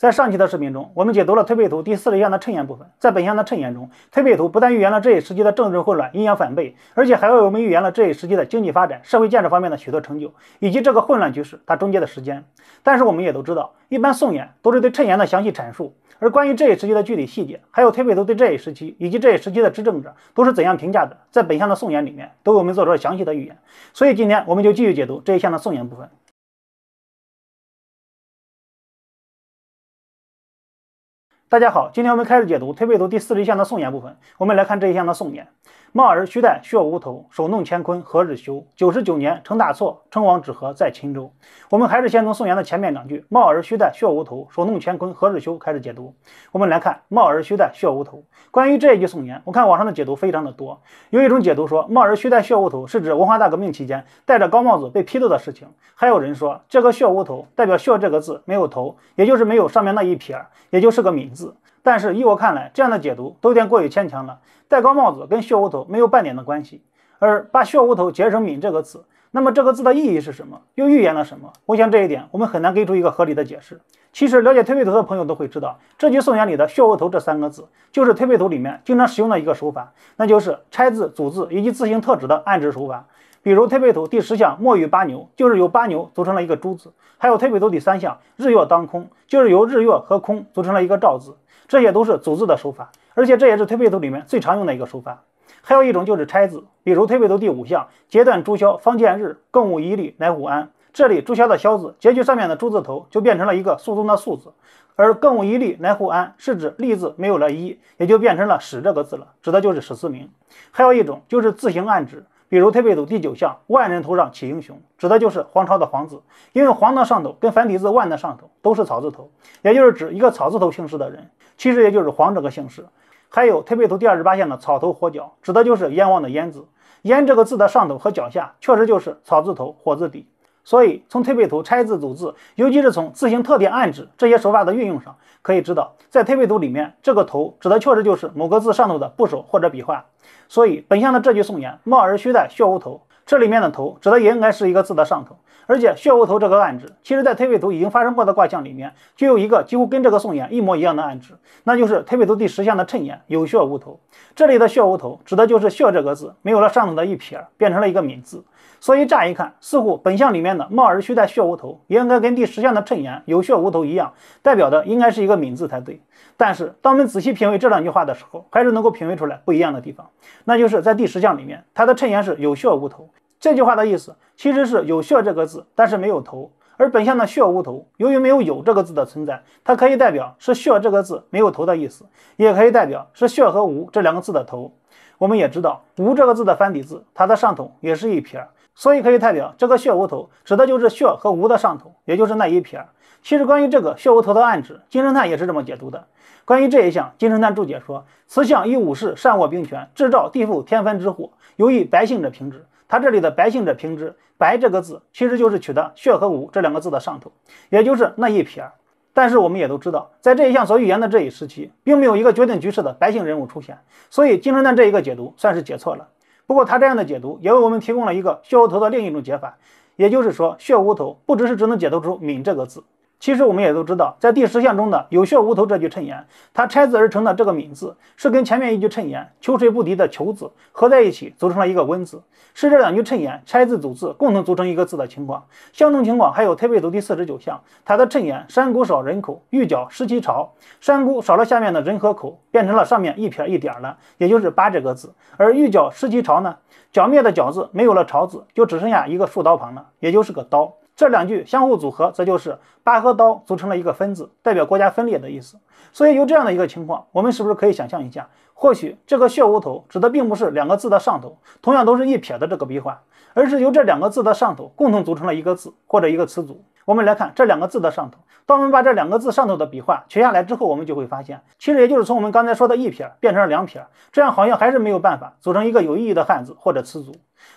在上期的视频中，我们解读了推背图第四十项的衬言部分。在本项的衬言中，推背图不但预言了这一时期的政治混乱、阴阳反背，而且还为我们预言了这一时期的经济发展、社会建设方面的许多成就，以及这个混乱局势它终结的时间。但是我们也都知道，一般宋言都是对衬言的详细阐述，而关于这一时期的具体细节，还有推背图对这一时期以及这一时期的执政者都是怎样评价的，在本项的宋言里面都为我们做出了详细的预言。所以今天我们就继续解读这一项的宋言部分。大家好，今天我们开始解读推背图第四十项的送言部分。我们来看这一项的送言。帽儿须戴，血无头，手弄乾坤，何日休？九十九年成大错，称王只合在钦州。我们还是先从宋元的前面两句“帽儿须戴，血无头，手弄乾坤，何日休”开始解读。我们来看“帽儿须戴，血无头”。关于这一句宋元，我看网上的解读非常的多。有一种解读说，“帽儿须戴，血无头”是指文化大革命期间戴着高帽子被批斗的事情。还有人说，这个“血无头”代表“血”这个字没有头，也就是没有上面那一撇，也就是个“敏”字。但是依我看来，这样的解读都有点过于牵强了。戴高帽子跟血乌头没有半点的关系，而把血乌头解成“敏”这个词，那么这个字的意义是什么？又预言了什么？我想这一点我们很难给出一个合理的解释。其实了解推背图的朋友都会知道，这句颂言里的“血乌头”这三个字，就是推背图里面经常使用的一个手法，那就是拆字、组字以及字形特指的暗指手法。比如推背图第十项“墨与八牛”就是由“八牛”组成了一个“朱”字，还有推背图第三项“日月当空”就是由“日月”和“空”组成了一个“照”字。这些都是组字的手法，而且这也是推背图里面最常用的一个手法。还有一种就是拆字，比如推背图第五项“截断朱霄方见日，更无一粒乃胡安”。这里“朱萧的“霄”字截去上面的“朱”字头，就变成了一个速中的“速字；而“更无一粒乃胡安”是指“粒”字没有了“一”，也就变成了“史这个字了，指的就是史思明。还有一种就是字形暗指。比如推背图第九项“万人头上起英雄”，指的就是黄巢的黄字，因为“黄的上头跟繁体字“万”的上头都是草字头，也就是指一个草字头姓氏的人，其实也就是黄这个姓氏。还有推背图第二十八项的“草头火脚”，指的就是燕王的“燕”字，“燕”这个字的上头和脚下确实就是草字头、火字底。所以，从推背图拆字组字，尤其是从字形特点、暗指这些手法的运用上，可以知道，在推背图里面，这个“头”指的确实就是某个字上头的部首或者笔画。所以，本相的这句颂言“帽儿须带，血无头”，这里面的“头”指的也应该是一个字的上头。而且，“血无头”这个暗指，其实在推背图已经发生过的卦象里面，就有一个几乎跟这个颂言一模一样的暗指，那就是推背图第十项的衬言“有血无头”。这里的“血无头”指的就是“血”这个字没有了上头的一撇，变成了一个“敏”字。所以乍一看，似乎本相里面的帽而须带血无头，也应该跟第十相的衬言有血无头一样，代表的应该是一个“敏”字才对。但是，当我们仔细品味这两句话的时候，还是能够品味出来不一样的地方。那就是在第十相里面，它的衬言是“有血无头”这句话的意思，其实是“有血”这个字，但是没有头；而本相的“血无头”，由于没有“有”这个字的存在，它可以代表是“血”这个字没有头的意思，也可以代表是“血”和“无”这两个字的头。我们也知道“无”这个字的繁体字，它的上头也是一撇，所以可以代表这个“血无头”，指的就是“血”和“无”的上头，也就是那一撇。其实关于这个“血无头”的暗指，金圣叹也是这么解读的。关于这一项，金圣叹注解说：“此项以武士善握兵权，制造地覆天翻之祸，由于百姓者平之。”他这里的“百姓者平之”，“白”这个字其实就是取的“血”和“无”这两个字的上头，也就是那一撇。但是我们也都知道，在这一项所预言的这一时期，并没有一个决定局势的白姓人物出现，所以金圣叹这一个解读算是解错了。不过他这样的解读也为我们提供了一个血无头的另一种解法，也就是说血无头不只是只能解读出敏这个字。其实我们也都知道，在第十项中的“有血无头”这句谶言，它拆字而成的这个“敏”字，是跟前面一句谶言“秋水不敌”的“求”字合在一起，组成了一个“温”字，是这两句谶言拆字组字共同组成一个字的情况。相同情况还有推背图第四十九项，它的谶言“山谷少人口，玉角失其巢”。山谷少了下面的人和口，变成了上面一撇一点了，也就是“八”这个字。而“玉角失其巢”呢，“剿灭”的“剿”字没有了“巢”字，就只剩下一个竖刀旁了，也就是个“刀”。这两句相互组合，则就是八和刀组成了一个分子，代表国家分裂的意思。所以由这样的一个情况，我们是不是可以想象一下？或许这个血无头指的并不是两个字的上头，同样都是一撇的这个笔画，而是由这两个字的上头共同组成了一个字或者一个词组。我们来看这两个字的上头，当我们把这两个字上头的笔画取下来之后，我们就会发现，其实也就是从我们刚才说的一撇变成了两撇，这样好像还是没有办法组成一个有意义的汉字或者词组。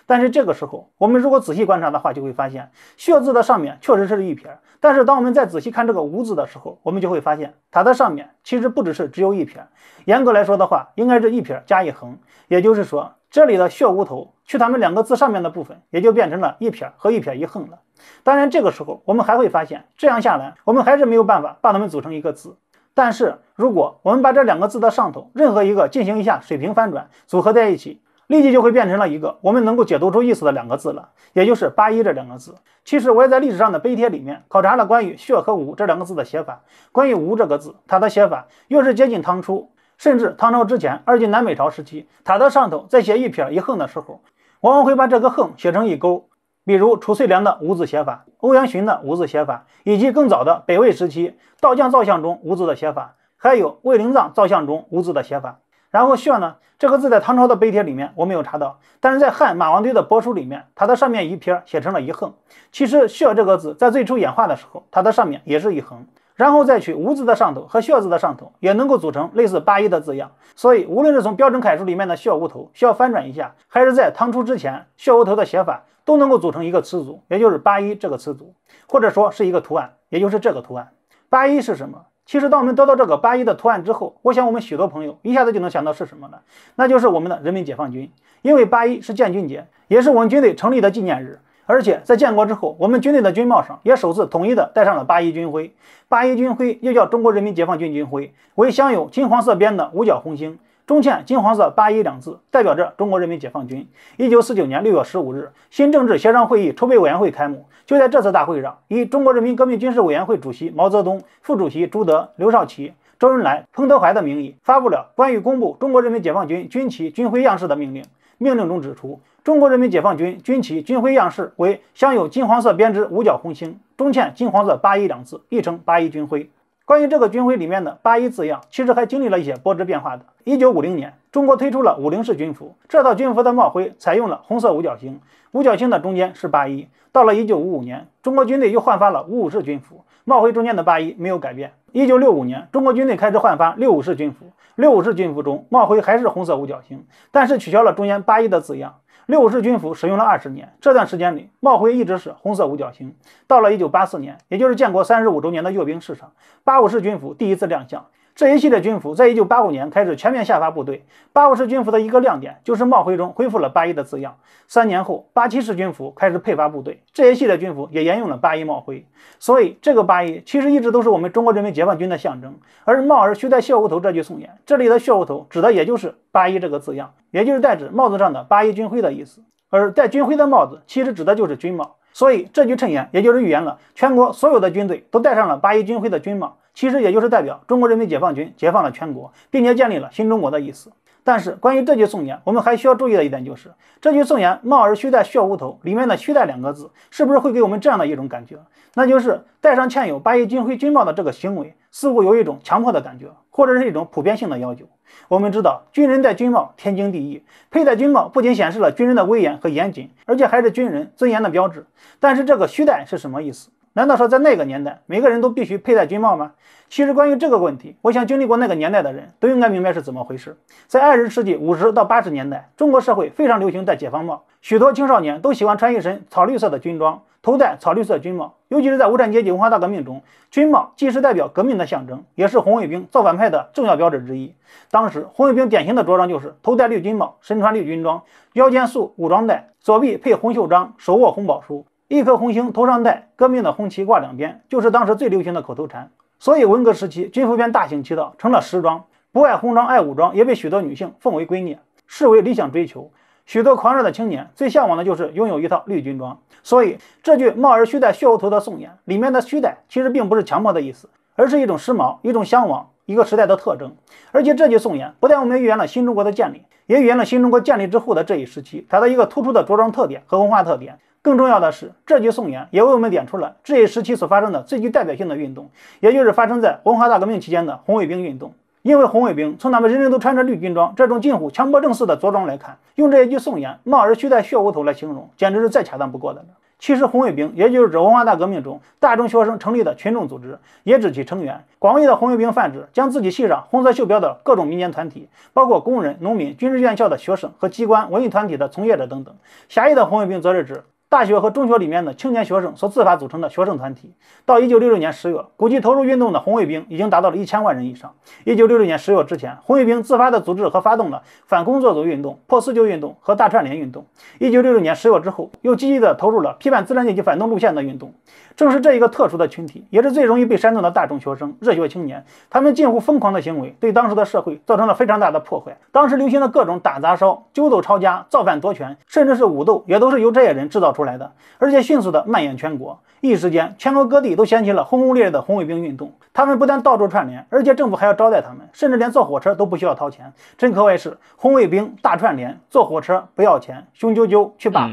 但是这个时候，我们如果仔细观察的话，就会发现“血”字的上面确实是一撇。但是当我们再仔细看这个“无”字的时候，我们就会发现，它的上面其实不只是只有一撇。严格来说的话，应该是一撇加一横。也就是说，这里的“血无头”，去它们两个字上面的部分，也就变成了一撇和一撇一横了。当然，这个时候我们还会发现，这样下来，我们还是没有办法把它们组成一个字。但是，如果我们把这两个字的上头任何一个进行一下水平翻转，组合在一起。立即就会变成了一个我们能够解读出意思的两个字了，也就是“八一”这两个字。其实我也在历史上的碑帖里面考察了关于“血”和“武”这两个字的写法。关于“吴”这个字，它的写法越是接近唐初，甚至唐朝之前，二晋南北朝时期，它的上头在写一撇一横的时候，往往会把这个横写成一勾。比如褚遂良的“吴”字写法，欧阳询的“吴”字写法，以及更早的北魏时期道将造像中“吴”字的写法，还有魏灵藏造像中“吴”字的写法。然后“穴”呢，这个字在唐朝的碑帖里面我没有查到，但是在汉马王堆的帛书里面，它的上面一撇写成了一横。其实“穴”这个字在最初演化的时候，它的上面也是一横。然后再取“无”字的上头和“穴”字的上头，也能够组成类似“八一”的字样。所以，无论是从标准楷书里面的“穴无头”需要翻转一下，还是在唐初之前“穴无头”的写法，都能够组成一个词组，也就是“八一”这个词组，或者说是一个图案，也就是这个图案。八一是什么？其实，当我们得到这个八一的图案之后，我想我们许多朋友一下子就能想到是什么呢？那就是我们的人民解放军，因为八一是建军节，也是我们军队成立的纪念日。而且在建国之后，我们军队的军帽上也首次统一的戴上了八一军徽。八一军徽又叫中国人民解放军军徽，为镶有金黄色边的五角红星。中嵌金黄色“八一”两字，代表着中国人民解放军。一九四九年六月十五日，新政治协商会议筹备委员会开幕。就在这次大会上，以中国人民革命军事委员会主席毛泽东、副主席朱德、刘少奇、周恩来、彭德怀的名义，发布了关于公布中国人民解放军军旗、军徽样式的命令。命令中指出，中国人民解放军军旗、军徽样式为镶有金黄色编织五角红星，中嵌金黄色“八一”两字，亦称“八一军徽”。关于这个军徽里面的“八一”字样，其实还经历了一些波折变化的。一九五零年，中国推出了五零式军服，这套军服的帽徽采用了红色五角星，五角星的中间是“八一”。到了一九五五年，中国军队又换发了五五式军服。帽徽中间的八一没有改变。一九六五年，中国军队开始换发六五式军服。六五式军服中，帽徽还是红色五角星，但是取消了中间八一的字样。六五式军服使用了二十年，这段时间里，帽徽一直是红色五角星。到了一九八四年，也就是建国三十五周年的阅兵式上，八五式军服第一次亮相。这一系列军服在1985年开始全面下发部队。八五式军服的一个亮点就是帽徽中恢复了“八一”的字样。三年后，八七式军服开始配发部队，这一系列军服也沿用了“八一”帽徽。所以，这个“八一”其实一直都是我们中国人民解放军的象征。而“帽儿须戴袖乌头”这句颂言，这里的“袖乌头”指的也就是“八一”这个字样，也就是戴指帽子上的“八一”军徽的意思。而戴军徽的帽子，其实指的就是军帽。所以，这句衬言也就是预言了全国所有的军队都戴上了“八一”军徽的军帽。其实也就是代表中国人民解放军解放了全国，并且建立了新中国的意思。但是，关于这句颂言，我们还需要注意的一点就是，这句颂言“帽儿须戴血乌头”里面的“须戴”两个字，是不是会给我们这样的一种感觉，那就是戴上嵌有八一军徽军帽的这个行为，似乎有一种强迫的感觉，或者是一种普遍性的要求。我们知道，军人戴军帽天经地义，佩戴军帽不仅显示了军人的威严和严谨，而且还是军人尊严的标志。但是，这个“须戴”是什么意思？难道说在那个年代每个人都必须佩戴军帽吗？其实关于这个问题，我想经历过那个年代的人都应该明白是怎么回事。在二十世纪五十到八十年代，中国社会非常流行戴解放帽，许多青少年都喜欢穿一身草绿色的军装，头戴草绿色军帽。尤其是在无产阶级文化大革命中，军帽既是代表革命的象征，也是红卫兵造反派的重要标志之一。当时红卫兵典型的着装就是头戴绿军帽，身穿绿军装，腰间束武装带，左臂配红袖章，手握红宝书。一颗红星头上戴，革命的红旗挂两边，就是当时最流行的口头禅。所以文革时期，军服便大行其道，成了时装。不爱红装爱武装，也被许多女性奉为圭臬，视为理想追求。许多狂热的青年最向往的就是拥有一套绿军装。所以这句“帽儿须戴血红头”的颂言，里面的“须戴”其实并不是强迫的意思，而是一种时髦，一种向往，一个时代的特征。而且这句颂言不但我们预言了新中国的建立，也预言了新中国建立之后的这一时期，它的一个突出的着装特点和文化特点。更重要的是，这句颂言也为我们点出了这一时期所发生的最具代表性的运动，也就是发生在文化大革命期间的红卫兵运动。因为红卫兵从他们人人都穿着绿军装这种近乎强迫症似的着装来看，用这一句颂言“帽儿须戴血污头”来形容，简直是再恰当不过的了。其实，红卫兵也就是指文化大革命中大中学生成立的群众组织，也指其成员。广义的红卫兵泛指将自己系上红色袖标的各种民间团体，包括工人、农民、军事院校的学生和机关文艺团体的从业者等等。狭义的红卫兵则是指。大学和中学里面的青年学生所自发组成的学生团体，到一九六六年十月，估计投入运动的红卫兵已经达到了一千万人以上。一九六六年十月之前，红卫兵自发的组织和发动了反工作组运动、破四旧运动和大串联运动。一九六六年十月之后，又积极的投入了批判资产阶级反动路线的运动。正是这一个特殊的群体，也是最容易被煽动的大众学生、热血青年，他们近乎疯狂的行为，对当时的社会造成了非常大的破坏。当时流行的各种打砸烧、揪斗抄家、造反夺权，甚至是武斗，也都是由这些人制造出。来的，而且迅速的蔓延全国。一时间，全国各地都掀起了轰轰烈烈的红卫兵运动。他们不但到处串联，而且政府还要招待他们，甚至连坐火车都不需要掏钱。真可谓是红卫兵大串联，坐火车不要钱。雄赳赳去反，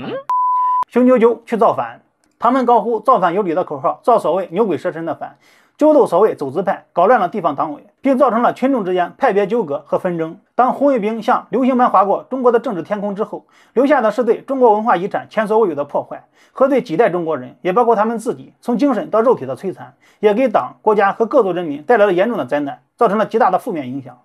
雄赳赳去造反。他们高呼“造反有理”的口号，造所谓“牛鬼蛇神”的反。纠斗所谓走资派，搞乱了地方党委，并造成了群众之间派别纠葛和纷争。当红卫兵像流星般划过中国的政治天空之后，留下的是对中国文化遗产前所未有的破坏，和对几代中国人，也包括他们自己，从精神到肉体的摧残，也给党、国家和各族人民带来了严重的灾难，造成了极大的负面影响。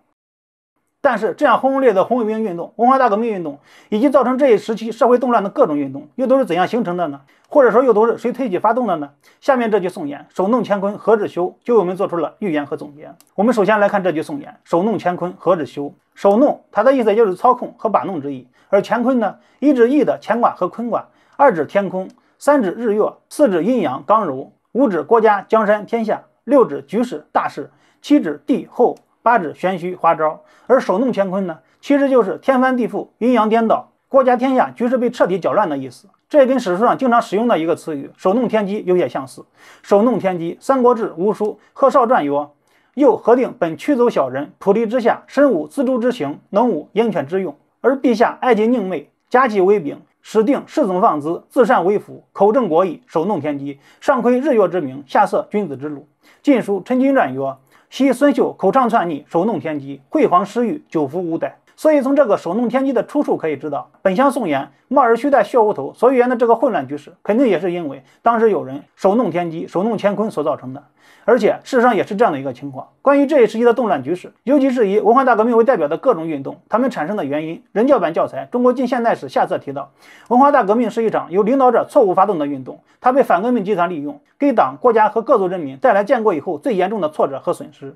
但是，这样轰轰烈的红卫兵运动、文化大革命运动，以及造成这一时期社会动乱的各种运动，又都是怎样形成的呢？或者说，又都是谁推举发动的呢？下面这句颂言“手弄乾坤何止休”就为我们做出了预言和总结。我们首先来看这句颂言“手弄乾坤何止休”。手弄，它的意思就是操控和把弄之意。而乾坤呢，一指易的乾卦和坤卦，二指天空，三指日月，四指阴阳刚柔，五指国家江山天下，六指局势大事，七指帝后。八指玄虚花招，而手弄乾坤呢，其实就是天翻地覆、阴阳颠倒、国家天下局势被彻底搅乱的意思。这也跟史书上经常使用的一个词语“手弄天机”有些相似。“手弄天机”，《三国志·吴书·贺绍传》曰：“又何定本驱走小人，普利之下，身无资州之行，能无鹰犬之用？而陛下爱及宁媚，家祭为柄，使定世宗放恣，自善为辅，口正国矣。手弄天机，上窥日月之明，下色君子之路。”《晋书·陈君传》曰。其孙秀口唱篡逆，手弄天机，惠皇失玉，九服无代。所以，从这个“手弄天机”的出处可以知道，“本相送言，末日须带血乌头”所预言的这个混乱局势，肯定也是因为当时有人“手弄天机，手弄乾坤”所造成的。而且，事实上也是这样的一个情况。关于这一时期的动乱局势，尤其是以文化大革命为代表的各种运动，他们产生的原因，人教版教材《中国近现代史下册》提到：“文化大革命是一场由领导者错误发动的运动，它被反革命集团利用，给党、国家和各族人民带来建国以后最严重的挫折和损失。”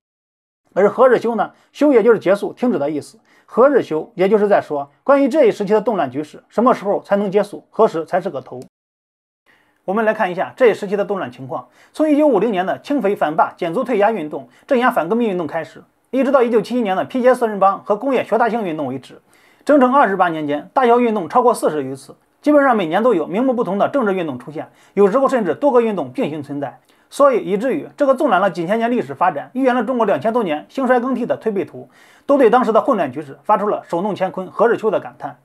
而何日休呢？休也就是结束、停止的意思。何日休，也就是在说关于这一时期的动乱局势，什么时候才能结束？何时才是个头？我们来看一下这一时期的动乱情况。从1950年的清匪反霸、减租退押运动、镇压反革命运动开始，一直到1971年的皮揭四人帮和工业学大庆运动为止，整整28年间，大小运动超过40余次，基本上每年都有名目不同的政治运动出现，有时候甚至多个运动并行存在。所以，以至于这个纵览了几千年历史发展、预言了中国两千多年兴衰更替的推背图，都对当时的混乱局势发出了“手弄乾坤何日秋”的感叹。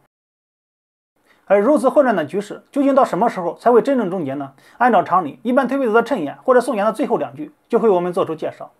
而如此混乱的局势，究竟到什么时候才会真正终结呢？按照常理，一般推背图的衬演或者颂言的最后两句，就会为我们做出介绍。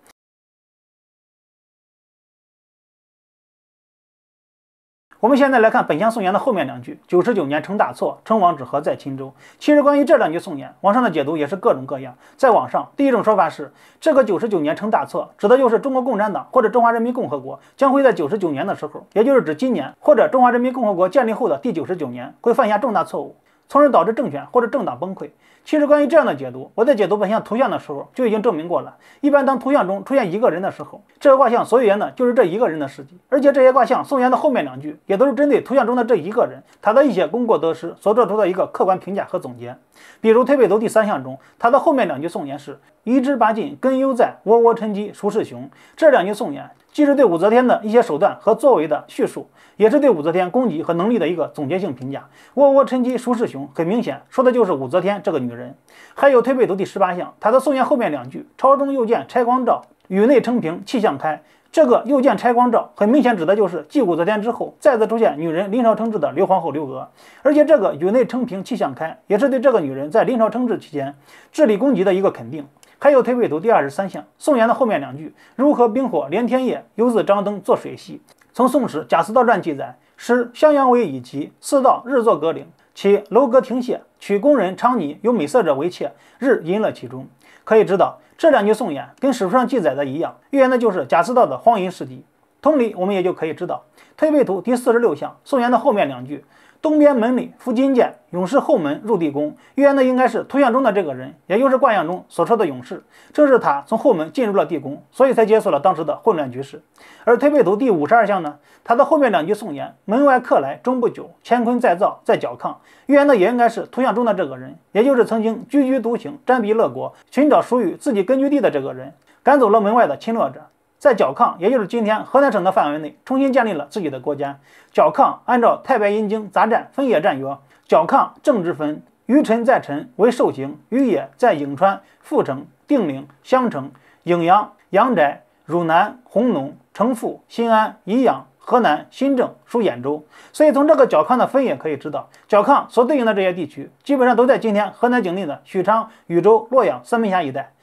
我们现在来看本乡颂言的后面两句：“九十九年成大错，成王只合在青州。”其实关于这两句颂言，网上的解读也是各种各样。在网上，第一种说法是，这个“九十九年成大错”指的就是中国共产党或者中华人民共和国将会在九十九年的时候，也就是指今年或者中华人民共和国建立后的第九十九年，会犯下重大错误。从而导致政权或者政党崩溃。其实，关于这样的解读，我在解读本项图像的时候就已经证明过了。一般当图像中出现一个人的时候，这个卦象所言的，就是这一个人的事迹。而且，这些卦象颂言的后面两句，也都是针对图像中的这一个人，他的一些功过得失所做出的一个客观评价和总结。比如，《推背图》第三项中，他的后面两句颂言是：“一枝八尽，根犹在，窝窝沉积，孰是雄。”这两句颂言。既是对武则天的一些手段和作为的叙述，也是对武则天功绩和能力的一个总结性评价。窝窝趁机熟世雄，很明显说的就是武则天这个女人。还有《推背图》第十八项，它的宋元后面两句“朝中又见拆光照，宇内称平气象开”，这个“又见拆光照”很明显指的就是继武则天之后再次出现女人临朝称制的刘皇后刘娥。而且这个“宇内称平气象开”也是对这个女人在临朝称制期间治理功绩的一个肯定。还有推背图第二十三项。宋元的后面两句：“如何冰火连天夜，犹自张灯作水戏。”从《宋史贾似道传》记载：“师襄阳为以及，似道日作阁岭，其楼阁亭榭，取工人昌女有美色者为妾，日淫乐其中。”可以知道这两句宋言跟史书上记载的一样，预言的就是贾似道的荒淫事敌。同理，我们也就可以知道推背图第四十六项宋言的后面两句。东边门里夫金剑，勇士后门入地宫。预言的应该是图像中的这个人，也就是卦象中所说的勇士，正是他从后门进入了地宫，所以才结束了当时的混乱局势。而推背图第五十二象呢，它的后面两句颂言：“门外客来终不久，乾坤再造再脚抗。”预言的也应该是图像中的这个人，也就是曾经踽踽独行、占彼乐国、寻找属于自己根据地的这个人，赶走了门外的侵略者。在角抗，也就是今天河南省的范围内，重新建立了自己的国家。角抗按照《太白阴经》杂占分野战约，角抗正之分，于臣在臣为寿刑，于野在颍川、阜城、定陵、襄城、颍阳、阳翟、汝南、弘农、城父、新安、宜阳、河南、新郑属兖州。所以从这个角抗的分野可以知道，角抗所对应的这些地区，基本上都在今天河南境内的许昌、禹州、洛阳三门峡一带。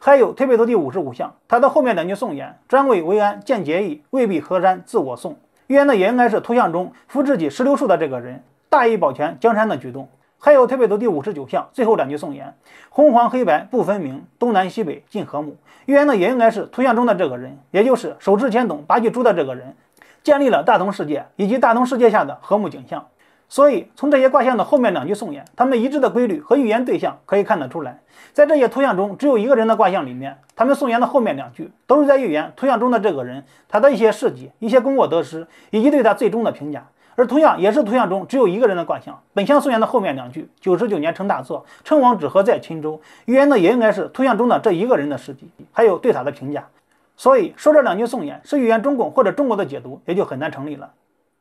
还有推背图第五十五项，它的后面两句颂言：“瞻为为安，见节义，未必河山自我送。”预言的也应该是图像中扶自己石榴树的这个人，大义保全江山的举动。还有推背图第五十九项最后两句颂言：“红黄黑白不分明，东南西北尽和睦。”预言的也应该是图像中的这个人，也就是手持天筒拔巨珠的这个人，建立了大同世界以及大同世界下的和睦景象。所以，从这些卦象的后面两句颂言，他们一致的规律和预言对象可以看得出来。在这些图像中，只有一个人的卦象里面，他们颂言的后面两句都是在预言图像中的这个人他的一些事迹、一些功过得失，以及对他最终的评价。而同样也是图像中只有一个人的卦象，本相颂言的后面两句“九十九年成大作，称王只合在钦州”，预言的也应该是图像中的这一个人的事迹，还有对他的评价。所以，说这两句颂言是预言中共或者中国的解读，也就很难成立了。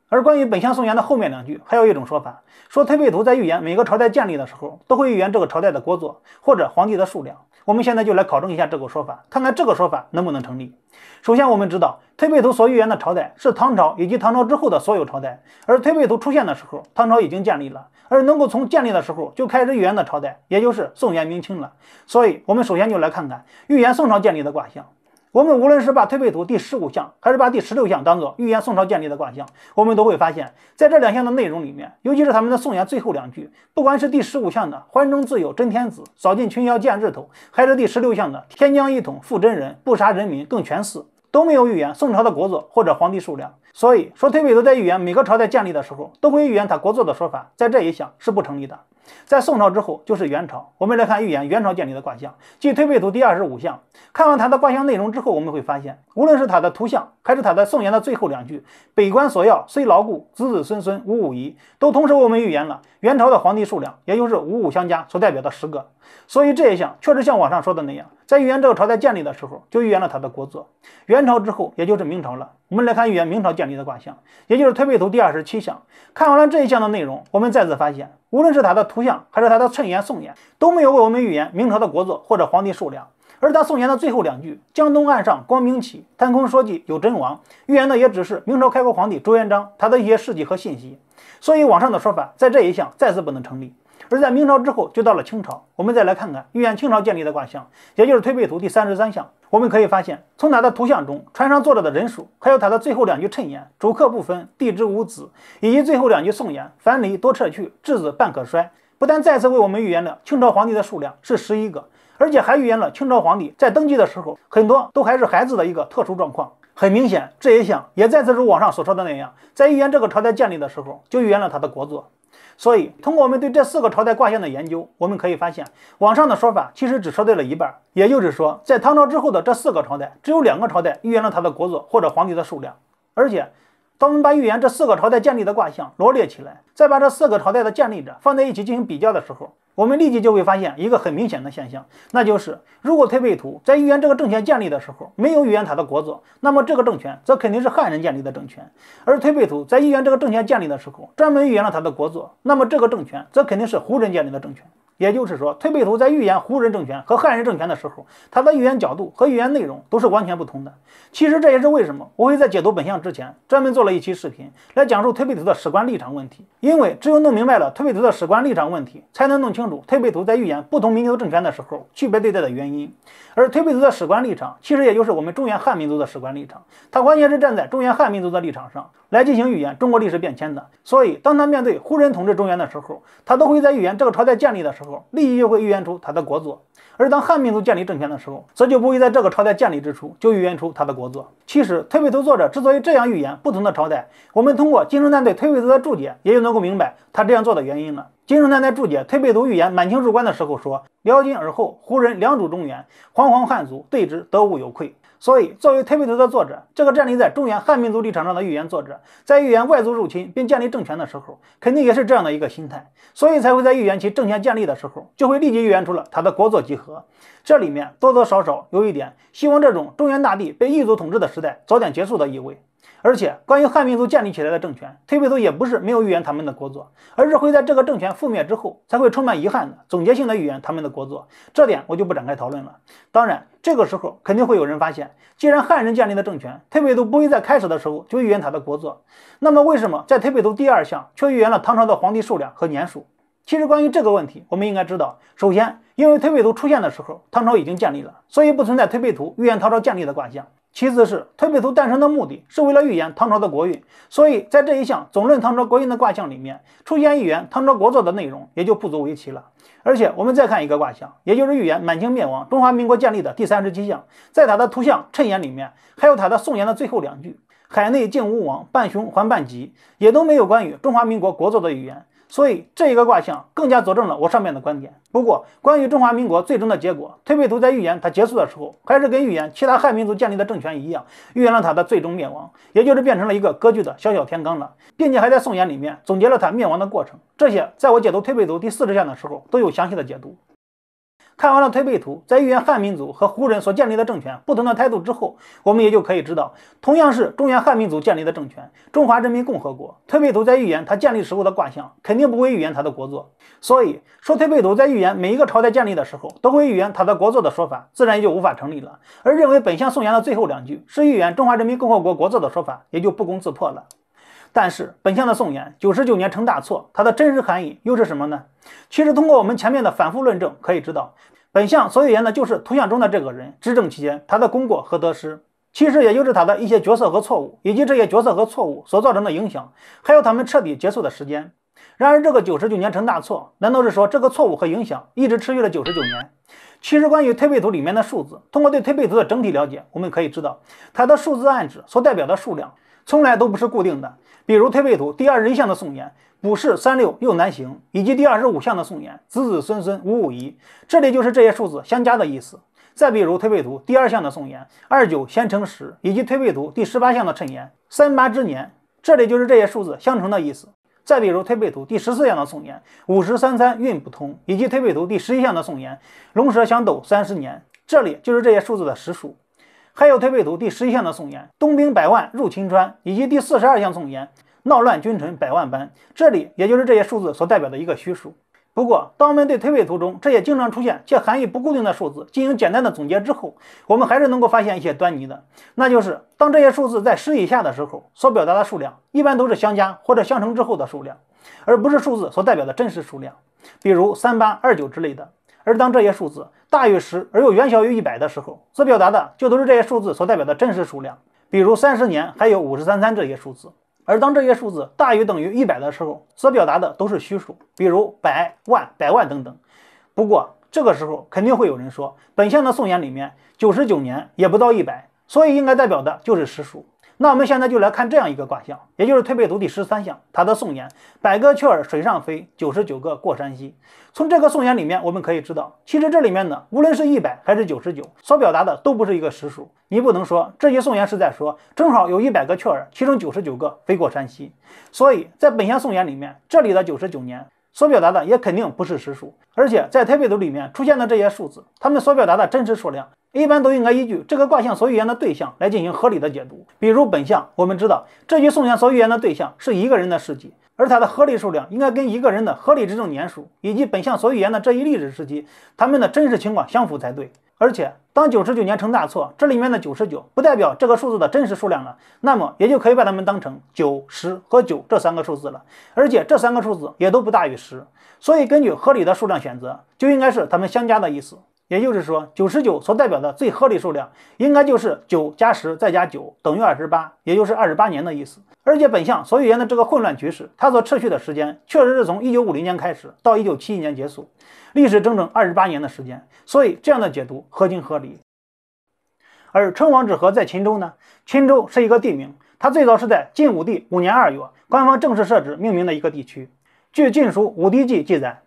而关于本相宋元的后面两句，还有一种说法，说推背图在预言每个朝代建立的时候，都会预言这个朝代的国祚或者皇帝的数量。我们现在就来考证一下这个说法，看看这个说法能不能成立。首先，我们知道推背图所预言的朝代是唐朝以及唐朝之后的所有朝代，而推背图出现的时候，唐朝已经建立了，而能够从建立的时候就开始预言的朝代，也就是宋元明清了。所以，我们首先就来看看预言宋朝建立的卦象。我们无论是把推背图第十五项，还是把第十六项当做预言宋朝建立的卦象，我们都会发现，在这两项的内容里面，尤其是他们的宋元最后两句，不管是第十五项的“欢中自有真天子，扫尽群妖见日头”，还是第十六项的“天将一统复真人，不杀人民更全死”，都没有预言宋朝的国祚或者皇帝数量。所以说，推背图在预言每个朝代建立的时候都会预言他国祚的说法，在这一项是不成立的。在宋朝之后就是元朝，我们来看预言元朝建立的卦象，即推背图第二十五项。看完它的卦象内容之后，我们会发现，无论是它的图像，还是它的宋言的最后两句“北关所要虽牢固，子子孙孙无五宜”，都同时为我们预言了元朝的皇帝数量，也就是五五相加所代表的十个。所以这一项确实像网上说的那样，在预言这个朝代建立的时候，就预言了它的国作。元朝之后也就是明朝了，我们来看预言明朝建立的卦象，也就是推背图第二十七项。看完了这一项的内容，我们再次发现。无论是他的图像，还是他的寸言颂言，都没有为我们预言明朝的国祚或者皇帝数量。而他颂言的最后两句“江东岸上光明起，贪空说寂有真王”，预言的也只是明朝开国皇帝朱元璋他的一些事迹和信息。所以网上的说法在这一项再次不能成立。而在明朝之后就到了清朝，我们再来看看预言清朝建立的卦象，也就是推背图第三十三项我们可以发现，从他的图像中，船上坐着的人数，还有他的最后两句衬言“主客不分，地之无子”，以及最后两句颂言“凡礼多撤去，质子半可衰”，不但再次为我们预言了清朝皇帝的数量是十一个，而且还预言了清朝皇帝在登基的时候很多都还是孩子的一个特殊状况。很明显，这一项也再次如网上所说的那样，在预言这个朝代建立的时候，就预言了他的国祚。所以，通过我们对这四个朝代卦象的研究，我们可以发现，网上的说法其实只说对了一半。也就是说，在唐朝之后的这四个朝代，只有两个朝代预言了他的国祚或者皇帝的数量。而且，当我们把预言这四个朝代建立的卦象罗列起来，再把这四个朝代的建立者放在一起进行比较的时候，我们立即就会发现一个很明显的现象，那就是：如果推背图在预言这个政权建立的时候没有预言他的国作，那么这个政权则肯定是汉人建立的政权；而推背图在预言这个政权建立的时候专门预言了他的国作，那么这个政权则肯定是胡人建立的政权。也就是说，推背图在预言胡人政权和汉人政权的时候，他的预言角度和预言内容都是完全不同的。其实这也是为什么我会在解读本相之前专门做了一期视频来讲述推背图的史观立场问题。因为只有弄明白了推背图的史观立场问题，才能弄清楚推背图在预言不同民族政权的时候区别对待的原因。而推背图的史观立场其实也就是我们中原汉民族的史观立场，他完全是站在中原汉民族的立场上来进行预言中国历史变迁的。所以，当他面对胡人统治中原的时候，他都会在预言这个朝代建立的时候。立即就会预言出他的国祚，而当汉民族建立政权的时候，则就不会在这个朝代建立之初就预言出他的国祚。其实，推背图作者之所以这样预言不同的朝代，我们通过金圣叹对推背图的注解，也就能够明白他这样做的原因了。金圣叹在注解推背图预言满清入关的时候说：“辽金而后，胡人两主中原，煌煌汉族对之，得无有愧？”所以，作为《推背图》的作者，这个站立在中原汉民族立场上的预言作者，在预言外族入侵并建立政权的时候，肯定也是这样的一个心态，所以才会在预言其政权建立的时候，就会立即预言出了他的国祚集合。这里面多多少少有一点希望这种中原大地被异族统治的时代早点结束的意味。而且，关于汉民族建立起来的政权，推背图也不是没有预言他们的国作，而是会在这个政权覆灭之后，才会充满遗憾的总结性的预言他们的国作。这点我就不展开讨论了。当然，这个时候肯定会有人发现，既然汉人建立的政权，推背图不会在开始的时候就预言他的国作，那么为什么在推背图第二项却预言了唐朝的皇帝数量和年数？其实，关于这个问题，我们应该知道，首先，因为推背图出现的时候，唐朝已经建立了，所以不存在推背图预言唐朝建立的卦象。其次是《推背图》诞生的目的是为了预言唐朝的国运，所以在这一项总论唐朝国运的卦象里面出现预言唐朝国祚的内容，也就不足为奇了。而且我们再看一个卦象，也就是预言满清灭亡、中华民国建立的第三十七项，在它的图像谶言里面，还有它的颂言的最后两句“海内尽无王，半雄还半吉”，也都没有关于中华民国国祚的预言。所以这一个卦象更加佐证了我上面的观点。不过，关于中华民国最终的结果，推背图在预言它结束的时候，还是跟预言其他汉民族建立的政权一样，预言了它的最终灭亡，也就是变成了一个割据的小小天罡了，并且还在宋言里面总结了它灭亡的过程。这些在我解读推背图第四十象的时候都有详细的解读。看完了推背图在预言汉民族和胡人所建立的政权不同的态度之后，我们也就可以知道，同样是中原汉民族建立的政权，中华人民共和国，推背图在预言他建立时候的卦象，肯定不会预言他的国作。所以说，推背图在预言每一个朝代建立的时候，都会预言他的国作的说法，自然也就无法成立了。而认为本相宋言的最后两句是预言中华人民共和国国作的说法，也就不攻自破了。但是本相的颂言九十九年成大错，它的真实含义又是什么呢？其实通过我们前面的反复论证，可以知道，本相所预言的，就是图像中的这个人执政期间他的功过和得失，其实也就是他的一些决策和错误，以及这些决策和错误所造成的影响，还有他们彻底结束的时间。然而这个九十九年成大错，难道是说这个错误和影响一直持续了九十九年？其实关于推背图里面的数字，通过对推背图的整体了解，我们可以知道它的数字暗指所代表的数量。从来都不是固定的，比如推背图第二十一项的宋延，卜世三六又难行”，以及第二十五项的宋延，子子孙孙五五一，这里就是这些数字相加的意思。再比如推背图第二项的宋延，二九先成十”，以及推背图第十八项的谶延，三八之年”，这里就是这些数字相乘的意思。再比如推背图第十四项的宋延，五十三三运不通”，以及推背图第十一项的宋延，龙蛇相斗三十年”，这里就是这些数字的实数。还有推背图第十一项的宋延，东兵百万入秦川”，以及第四十二项宋延，闹乱君臣百万般”。这里也就是这些数字所代表的一个虚数。不过，当我们对推背图中这些经常出现且含义不固定的数字进行简单的总结之后，我们还是能够发现一些端倪的。那就是，当这些数字在十以下的时候，所表达的数量一般都是相加或者相乘之后的数量，而不是数字所代表的真实数量，比如三八、二九之类的。而当这些数字大于十而又远小于一百的时候，所表达的就都是这些数字所代表的真实数量，比如三十年还有五十三三这些数字。而当这些数字大于等于一百的时候，所表达的都是虚数，比如百万、百万等等。不过这个时候肯定会有人说，本项的宋言里面九十九年也不到一百，所以应该代表的就是实数。那我们现在就来看这样一个卦象，也就是《推背图》第十三象，它的“颂言”：“百个雀儿水上飞，九十九个过山西。”从这个“颂言”里面，我们可以知道，其实这里面呢，无论是一百还是九十九，所表达的都不是一个实数。你不能说这些颂言”是在说正好有一百个雀儿，其中九十九个飞过山西。所以在本象“颂言”里面，这里的九十九年所表达的也肯定不是实数。而且在《推背图》里面出现的这些数字，它们所表达的真实数量。一般都应该依据这个卦象所预言的对象来进行合理的解读。比如本象，我们知道这句宋言所预言的对象是一个人的事迹，而它的合理数量应该跟一个人的合理执政年数以及本项所预言的这一历史时期，他们的真实情况相符才对。而且当九十九年成大错，这里面的九十九不代表这个数字的真实数量了，那么也就可以把它们当成九十和九这三个数字了。而且这三个数字也都不大于十，所以根据合理的数量选择，就应该是它们相加的意思。也就是说，九十九所代表的最合理数量，应该就是九加十再加九等于二十八，也就是二十八年的意思。而且本项所预言的这个混乱局势，它所持续的时间确实是从一九五零年开始到一九七一年结束，历时整整二十八年的时间。所以这样的解读合情合理。而称王之河在秦州呢？秦州是一个地名，它最早是在晋武帝五年二月官方正式设置命名的一个地区。据《晋书·武帝纪》记载。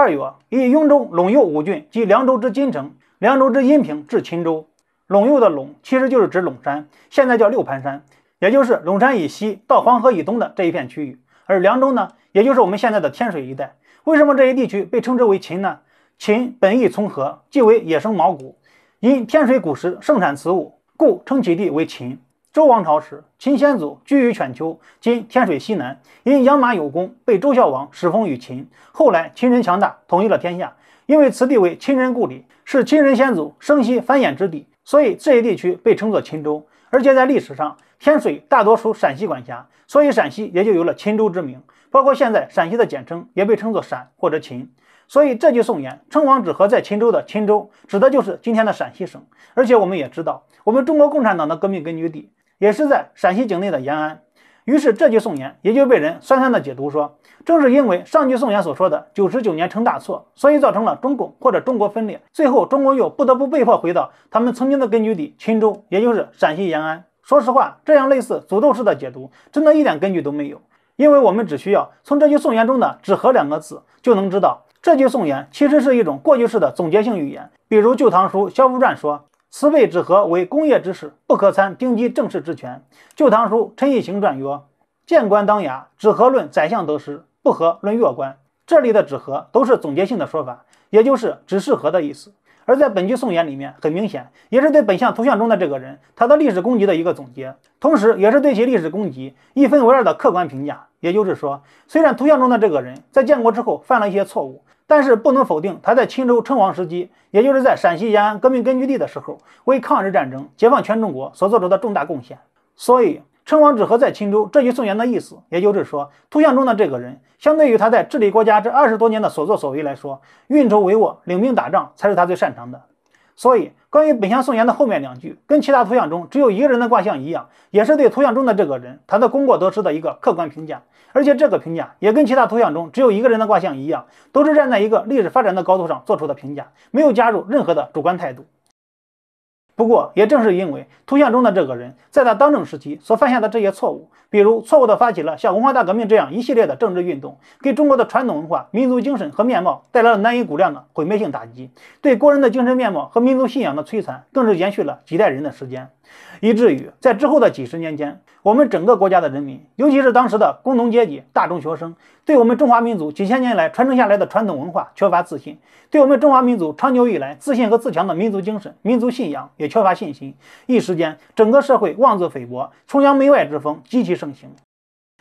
二月，以雍州、陇右五郡及凉州之金城、凉州之阴平至秦州。陇右的陇其实就是指陇山，现在叫六盘山，也就是陇山以西到黄河以东的这一片区域。而凉州呢，也就是我们现在的天水一带。为什么这一地区被称之为秦呢？秦本意从何？即为野生毛谷，因天水古时盛产此物，故称其地为秦。周王朝时，秦先祖居于犬丘（今天水西南），因养马有功，被周孝王始封于秦。后来秦人强大，统一了天下。因为此地为秦人故里，是秦人先祖生息繁衍之地，所以这一地区被称作秦州。而且在历史上，天水大多属陕西管辖，所以陕西也就有了秦州之名。包括现在陕西的简称也被称作陕或者秦。所以这句宋言“称王只合在秦州”的秦州，指的就是今天的陕西省。而且我们也知道，我们中国共产党的革命根据地。也是在陕西境内的延安，于是这句颂言也就被人酸酸的解读说，正是因为上句颂言所说的九十九年成大错，所以造成了中共或者中国分裂，最后中国又不得不被迫回到他们曾经的根据地钦州，也就是陕西延安。说实话，这样类似诅咒式的解读真的一点根据都没有，因为我们只需要从这句颂言中的“只和两个字就能知道，这句颂言其实是一种过去式的总结性语言，比如《旧唐书·萧傅传》说。此辈止合为工业之士，不可参丁基政事之权。《旧唐书·陈夷行传》曰：“谏官当雅，只合论宰相得失；不合论越官。”这里的“止合”都是总结性的说法，也就是“只适合”的意思。而在本句宋言里面，很明显也是对本项图像中的这个人他的历史功绩的一个总结，同时，也是对其历史功绩一分为二的客观评价。也就是说，虽然图像中的这个人在建国之后犯了一些错误，但是不能否定他在青州称王时期，也就是在陕西延安革命根据地的时候，为抗日战争、解放全中国所做出的重大贡献。所以。称王只合在青州，这句宋言的意思，也就是说，图像中的这个人，相对于他在治理国家这二十多年的所作所为来说，运筹帷幄、领兵打仗才是他最擅长的。所以，关于本相宋言的后面两句，跟其他图像中只有一个人的卦象一样，也是对图像中的这个人他的功过得失的一个客观评价。而且，这个评价也跟其他图像中只有一个人的卦象一样，都是站在一个历史发展的高度上做出的评价，没有加入任何的主观态度。不过，也正是因为图像中的这个人，在他当政时期所犯下的这些错误，比如错误的发起了像文化大革命这样一系列的政治运动，给中国的传统文化、民族精神和面貌带来了难以估量的毁灭性打击，对国人的精神面貌和民族信仰的摧残，更是延续了几代人的时间。以至于在之后的几十年间，我们整个国家的人民，尤其是当时的工农阶级、大中学生，对我们中华民族几千年来传承下来的传统文化缺乏自信，对我们中华民族长久以来自信和自强的民族精神、民族信仰也缺乏信心。一时间，整个社会妄自菲薄、崇洋媚外之风极其盛行。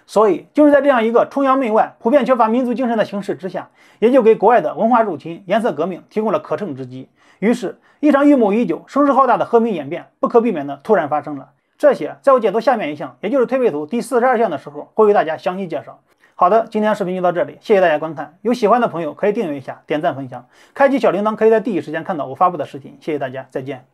所以，就是在这样一个崇洋媚外、普遍缺乏民族精神的形势之下，也就给国外的文化入侵、颜色革命提供了可乘之机。于是，一场预谋已久、声势浩大的和平演变不可避免地突然发生了。这些，在我解读下面一项，也就是推背图第四十二项的时候，会为大家详细介绍。好的，今天视频就到这里，谢谢大家观看。有喜欢的朋友可以订阅一下、点赞、分享、开启小铃铛，可以在第一时间看到我发布的视频。谢谢大家，再见。